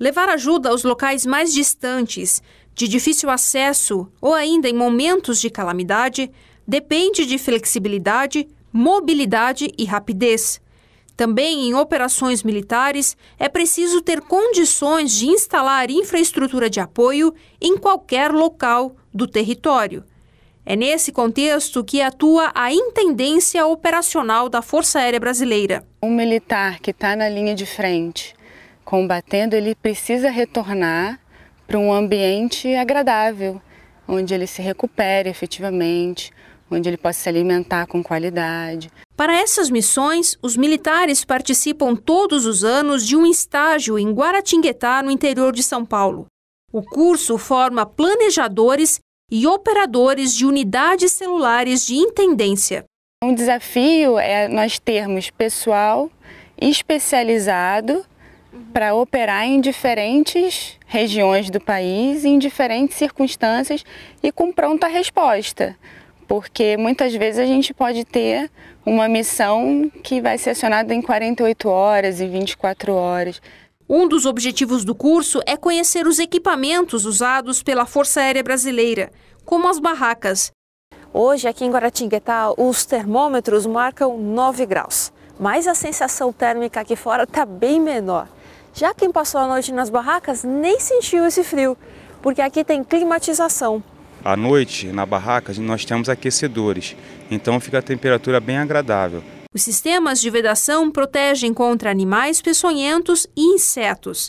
Levar ajuda aos locais mais distantes, de difícil acesso ou ainda em momentos de calamidade depende de flexibilidade, mobilidade e rapidez. Também em operações militares é preciso ter condições de instalar infraestrutura de apoio em qualquer local do território. É nesse contexto que atua a Intendência Operacional da Força Aérea Brasileira. Um militar que está na linha de frente combatendo, ele precisa retornar para um ambiente agradável, onde ele se recupere efetivamente, onde ele possa se alimentar com qualidade. Para essas missões, os militares participam todos os anos de um estágio em Guaratinguetá, no interior de São Paulo. O curso forma planejadores e operadores de unidades celulares de intendência. Um desafio é nós termos pessoal especializado para operar em diferentes regiões do país, em diferentes circunstâncias e com pronta resposta. Porque muitas vezes a gente pode ter uma missão que vai ser acionada em 48 horas e 24 horas. Um dos objetivos do curso é conhecer os equipamentos usados pela Força Aérea Brasileira, como as barracas. Hoje, aqui em Guaratinguetá, os termômetros marcam 9 graus, mas a sensação térmica aqui fora está bem menor. Já quem passou a noite nas barracas nem sentiu esse frio, porque aqui tem climatização. À noite, na barraca, nós temos aquecedores, então fica a temperatura bem agradável. Os sistemas de vedação protegem contra animais peçonhentos e insetos.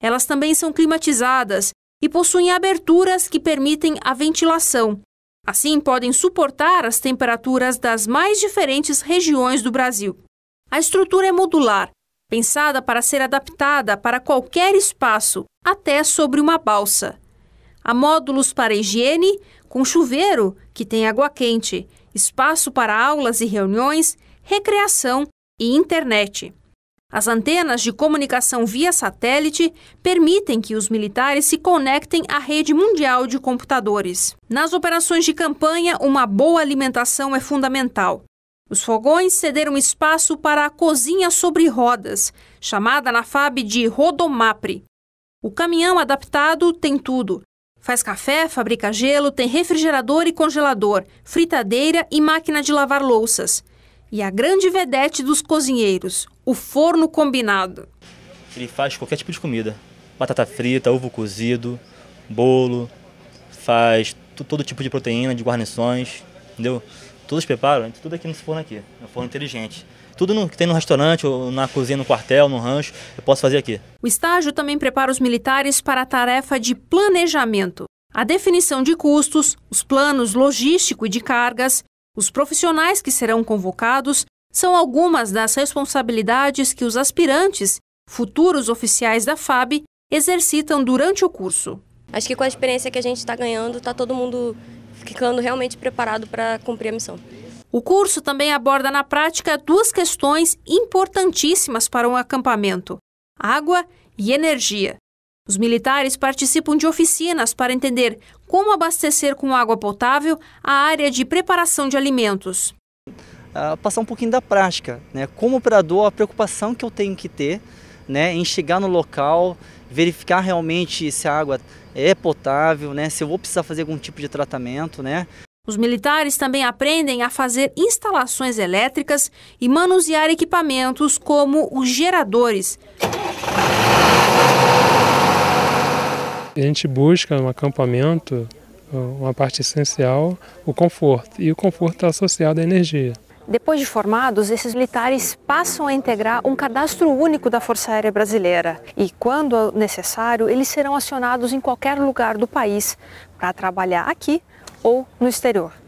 Elas também são climatizadas e possuem aberturas que permitem a ventilação. Assim, podem suportar as temperaturas das mais diferentes regiões do Brasil. A estrutura é modular pensada para ser adaptada para qualquer espaço, até sobre uma balsa. Há módulos para higiene, com chuveiro, que tem água quente, espaço para aulas e reuniões, recreação e internet. As antenas de comunicação via satélite permitem que os militares se conectem à rede mundial de computadores. Nas operações de campanha, uma boa alimentação é fundamental. Os fogões cederam espaço para a cozinha sobre rodas, chamada na FAB de Rodomapre. O caminhão adaptado tem tudo. Faz café, fabrica gelo, tem refrigerador e congelador, fritadeira e máquina de lavar louças. E a grande vedete dos cozinheiros, o forno combinado. Ele faz qualquer tipo de comida. Batata frita, ovo cozido, bolo, faz todo tipo de proteína, de guarnições, entendeu? Todos preparam, tudo aqui no forno aqui, no forno inteligente. Tudo que tem no restaurante, ou na cozinha, no quartel, no rancho, eu posso fazer aqui. O estágio também prepara os militares para a tarefa de planejamento. A definição de custos, os planos logístico e de cargas, os profissionais que serão convocados são algumas das responsabilidades que os aspirantes, futuros oficiais da FAB, exercitam durante o curso. Acho que com a experiência que a gente está ganhando, está todo mundo ficando realmente preparado para cumprir a missão. O curso também aborda na prática duas questões importantíssimas para um acampamento: água e energia. Os militares participam de oficinas para entender como abastecer com água potável a área de preparação de alimentos. Ah, passar um pouquinho da prática, né? como operador, a preocupação que eu tenho que ter né, chegar no local, verificar realmente se a água é potável, né, se eu vou precisar fazer algum tipo de tratamento, né. Os militares também aprendem a fazer instalações elétricas e manusear equipamentos como os geradores. A gente busca no um acampamento uma parte essencial, o conforto. E o conforto está associado à energia. Depois de formados, esses militares passam a integrar um cadastro único da Força Aérea Brasileira e, quando necessário, eles serão acionados em qualquer lugar do país para trabalhar aqui ou no exterior.